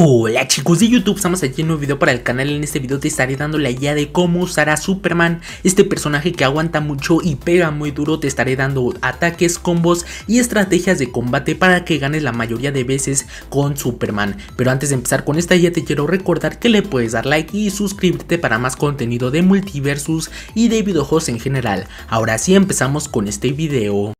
Hola chicos de YouTube, estamos aquí en un nuevo video para el canal En este video te estaré dando la idea de cómo usar a Superman Este personaje que aguanta mucho y pega muy duro Te estaré dando ataques, combos y estrategias de combate Para que ganes la mayoría de veces con Superman Pero antes de empezar con esta guía te quiero recordar que le puedes dar like Y suscribirte para más contenido de multiversus y de videojuegos en general Ahora sí empezamos con este video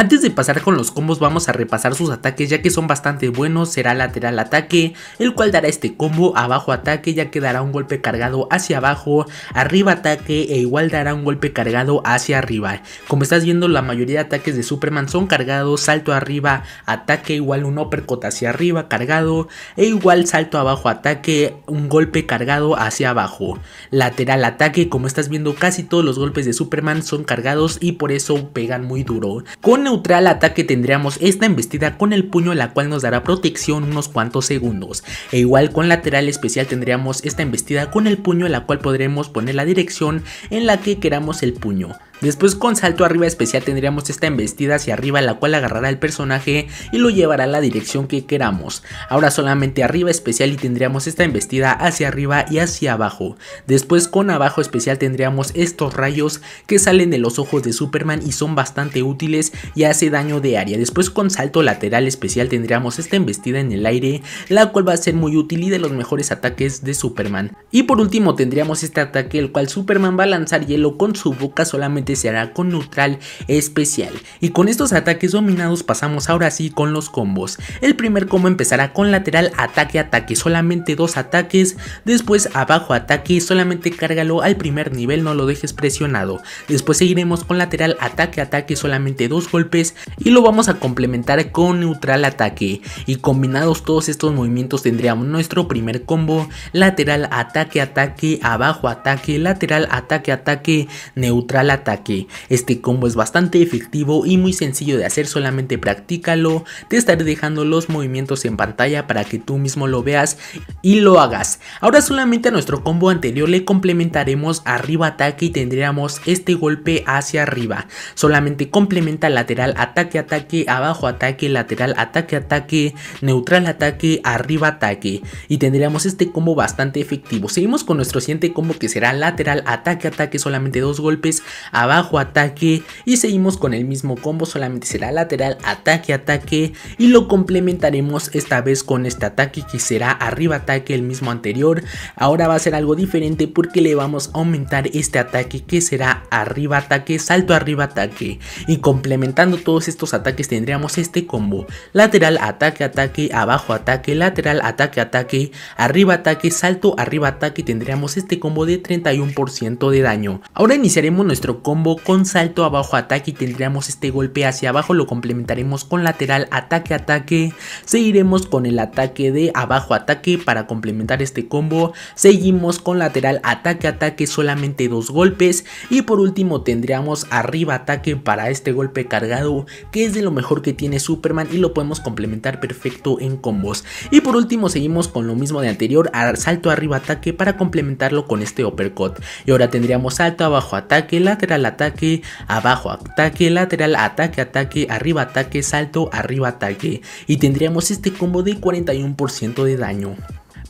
Antes de pasar con los combos vamos a repasar sus ataques ya que son bastante buenos, será lateral ataque, el cual dará este combo, abajo ataque ya que dará un golpe cargado hacia abajo, arriba ataque e igual dará un golpe cargado hacia arriba. Como estás viendo la mayoría de ataques de Superman son cargados, salto arriba, ataque igual un uppercut hacia arriba cargado e igual salto abajo ataque, un golpe cargado hacia abajo. Lateral ataque, como estás viendo casi todos los golpes de Superman son cargados y por eso pegan muy duro. Con neutral ataque tendríamos esta embestida con el puño la cual nos dará protección unos cuantos segundos. E igual con lateral especial tendríamos esta embestida con el puño la cual podremos poner la dirección en la que queramos el puño. Después con salto arriba especial tendríamos esta embestida hacia arriba la cual agarrará el personaje y lo llevará a la dirección que queramos. Ahora solamente arriba especial y tendríamos esta embestida hacia arriba y hacia abajo. Después con abajo especial tendríamos estos rayos que salen de los ojos de Superman y son bastante útiles y hace daño de área. Después con salto lateral especial tendríamos esta embestida en el aire la cual va a ser muy útil y de los mejores ataques de Superman. Y por último tendríamos este ataque el cual Superman va a lanzar hielo con su boca solamente se hará con neutral especial. Y con estos ataques dominados pasamos ahora sí con los combos. El primer combo empezará con lateral ataque ataque, solamente dos ataques, después abajo ataque, solamente cárgalo al primer nivel, no lo dejes presionado. Después seguiremos con lateral ataque ataque, solamente dos golpes y lo vamos a complementar con neutral ataque. Y combinados todos estos movimientos tendríamos nuestro primer combo, lateral ataque ataque, abajo ataque, lateral ataque ataque, neutral ataque este combo es bastante efectivo y muy sencillo de hacer, solamente practícalo, te estaré dejando los movimientos en pantalla para que tú mismo lo veas y lo hagas. Ahora solamente a nuestro combo anterior le complementaremos arriba ataque y tendríamos este golpe hacia arriba, solamente complementa lateral ataque ataque, abajo ataque, lateral ataque ataque, neutral ataque, arriba ataque y tendríamos este combo bastante efectivo. Seguimos con nuestro siguiente combo que será lateral ataque ataque, solamente dos golpes, abajo, ataque y seguimos con el mismo combo, solamente será lateral, ataque, ataque y lo complementaremos esta vez con este ataque que será arriba, ataque, el mismo anterior. Ahora va a ser algo diferente porque le vamos a aumentar este ataque que será arriba, ataque, salto, arriba, ataque y complementando todos estos ataques tendríamos este combo, lateral, ataque, ataque, abajo, ataque, lateral, ataque, ataque, arriba, ataque, salto, arriba, ataque tendríamos este combo de 31% de daño. Ahora iniciaremos nuestro combo con salto abajo ataque y tendríamos este golpe hacia abajo, lo complementaremos con lateral ataque ataque, seguiremos con el ataque de abajo ataque para complementar este combo, seguimos con lateral ataque ataque solamente dos golpes y por último tendríamos arriba ataque para este golpe cargado que es de lo mejor que tiene Superman y lo podemos complementar perfecto en combos. Y por último seguimos con lo mismo de anterior, salto arriba ataque para complementarlo con este uppercut y ahora tendríamos salto abajo ataque lateral ataque, abajo, ataque, lateral, ataque, ataque, arriba, ataque, salto, arriba, ataque. Y tendríamos este combo de 41% de daño.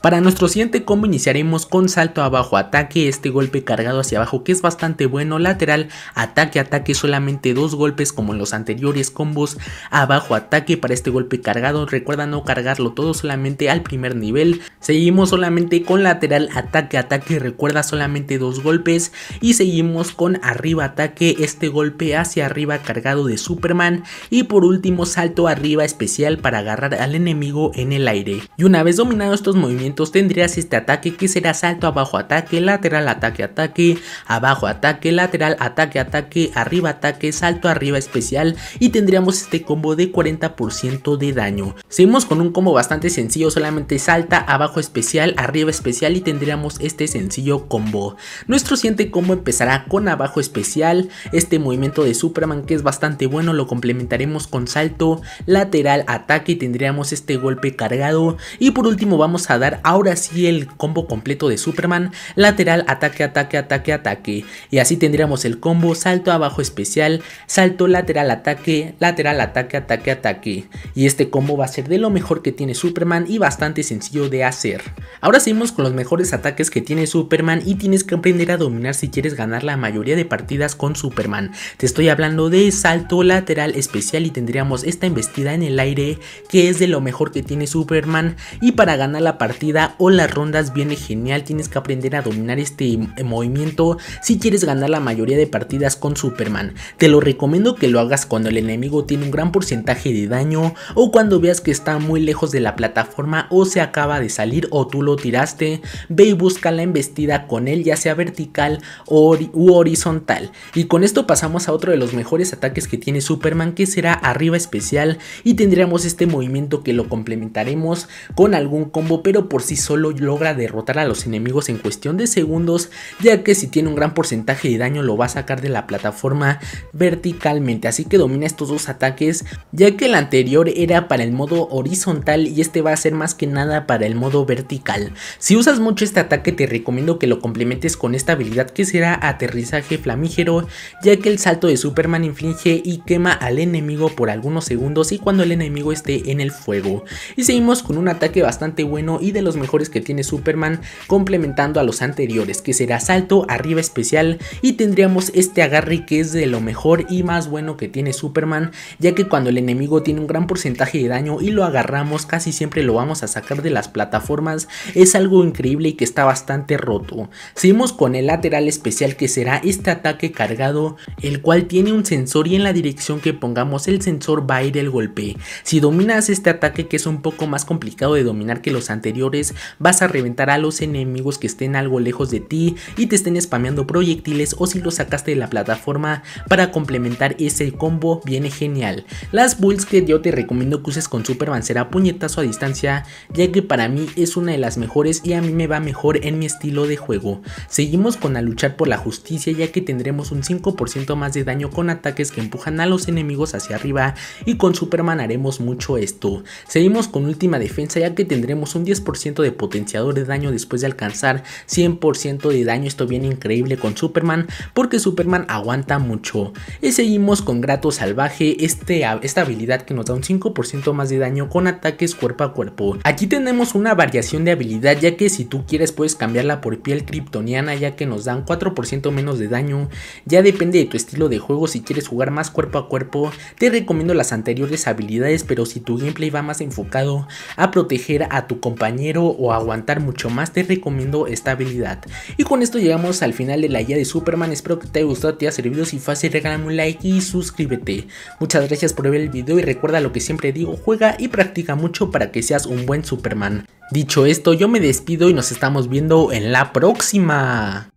Para nuestro siguiente combo iniciaremos con salto abajo ataque, este golpe cargado hacia abajo que es bastante bueno, lateral ataque ataque solamente dos golpes como en los anteriores combos, abajo ataque para este golpe cargado, recuerda no cargarlo todo solamente al primer nivel, seguimos solamente con lateral ataque ataque, recuerda solamente dos golpes y seguimos con arriba ataque, este golpe hacia arriba cargado de Superman y por último salto arriba especial para agarrar al enemigo en el aire. Y una vez dominado estos movimientos tendrías este ataque que será salto abajo ataque, lateral ataque ataque, abajo ataque, lateral ataque ataque, arriba ataque, salto arriba especial y tendríamos este combo de 40% de daño. Seguimos con un combo bastante sencillo, solamente salta abajo especial, arriba especial y tendríamos este sencillo combo. Nuestro siguiente combo empezará con abajo especial, este movimiento de Superman que es bastante bueno lo complementaremos con salto, lateral ataque y tendríamos este golpe cargado y por último vamos a dar ahora sí el combo completo de Superman, lateral, ataque, ataque, ataque, ataque. Y así tendríamos el combo salto abajo especial, salto lateral, ataque, lateral, ataque, ataque, ataque. Y este combo va a ser de lo mejor que tiene Superman y bastante sencillo de hacer. Ahora seguimos con los mejores ataques que tiene Superman y tienes que aprender a dominar si quieres ganar la mayoría de partidas con Superman. Te estoy hablando de salto lateral especial y tendríamos esta embestida en el aire que es de lo mejor que tiene Superman y para ganar la partida o las rondas viene genial, tienes que aprender a dominar este eh, movimiento si quieres ganar la mayoría de partidas con Superman. Te lo recomiendo que lo hagas cuando el enemigo tiene un gran porcentaje de daño o cuando veas que está muy lejos de la plataforma o se acaba de salir o tú lo tiraste, ve y busca la embestida con él ya sea vertical o u horizontal. Y con esto pasamos a otro de los mejores ataques que tiene Superman que será arriba especial y tendríamos este movimiento que lo complementaremos con algún combo pero por si solo logra derrotar a los enemigos en cuestión de segundos, ya que si tiene un gran porcentaje de daño lo va a sacar de la plataforma verticalmente, así que domina estos dos ataques, ya que el anterior era para el modo horizontal y este va a ser más que nada para el modo vertical. Si usas mucho este ataque te recomiendo que lo complementes con esta habilidad que será aterrizaje flamígero, ya que el salto de Superman inflige y quema al enemigo por algunos segundos y cuando el enemigo esté en el fuego. Y seguimos con un ataque bastante bueno y de los mejores que tiene Superman, complementando a los anteriores, que será salto, arriba especial y tendríamos este agarre que es de lo mejor y más bueno que tiene Superman, ya que cuando el enemigo tiene un gran porcentaje de daño y lo agarramos casi siempre lo vamos a sacar de las plataformas, es algo increíble y que está bastante roto. Seguimos con el lateral especial que será este ataque cargado, el cual tiene un sensor y en la dirección que pongamos el sensor va a ir el golpe. Si dominas este ataque que es un poco más complicado de dominar que los anteriores, vas a reventar a los enemigos que estén algo lejos de ti y te estén spameando proyectiles o si los sacaste de la plataforma para complementar ese combo viene genial. Las bulls que yo te recomiendo que uses con Superman será puñetazo a distancia ya que para mí es una de las mejores y a mí me va mejor en mi estilo de juego. Seguimos con a luchar por la justicia ya que tendremos un 5% más de daño con ataques que empujan a los enemigos hacia arriba y con Superman haremos mucho esto. Seguimos con última defensa ya que tendremos un 10% de potenciador de daño después de alcanzar 100% de daño. Esto viene increíble con Superman porque Superman aguanta mucho. Y seguimos con Grato Salvaje, este, esta habilidad que nos da un 5% más de daño con ataques cuerpo a cuerpo. Aquí tenemos una variación de habilidad ya que si tú quieres puedes cambiarla por piel kryptoniana ya que nos dan 4% menos de daño. Ya depende de tu estilo de juego si quieres jugar más cuerpo a cuerpo te recomiendo las anteriores habilidades pero si tu gameplay va más enfocado a proteger a tu compañero o aguantar mucho más, te recomiendo esta habilidad. Y con esto llegamos al final de la guía de Superman, espero que te haya gustado, te haya servido, si fue así regálame un like y suscríbete. Muchas gracias por ver el video y recuerda lo que siempre digo, juega y practica mucho para que seas un buen Superman. Dicho esto, yo me despido y nos estamos viendo en la próxima.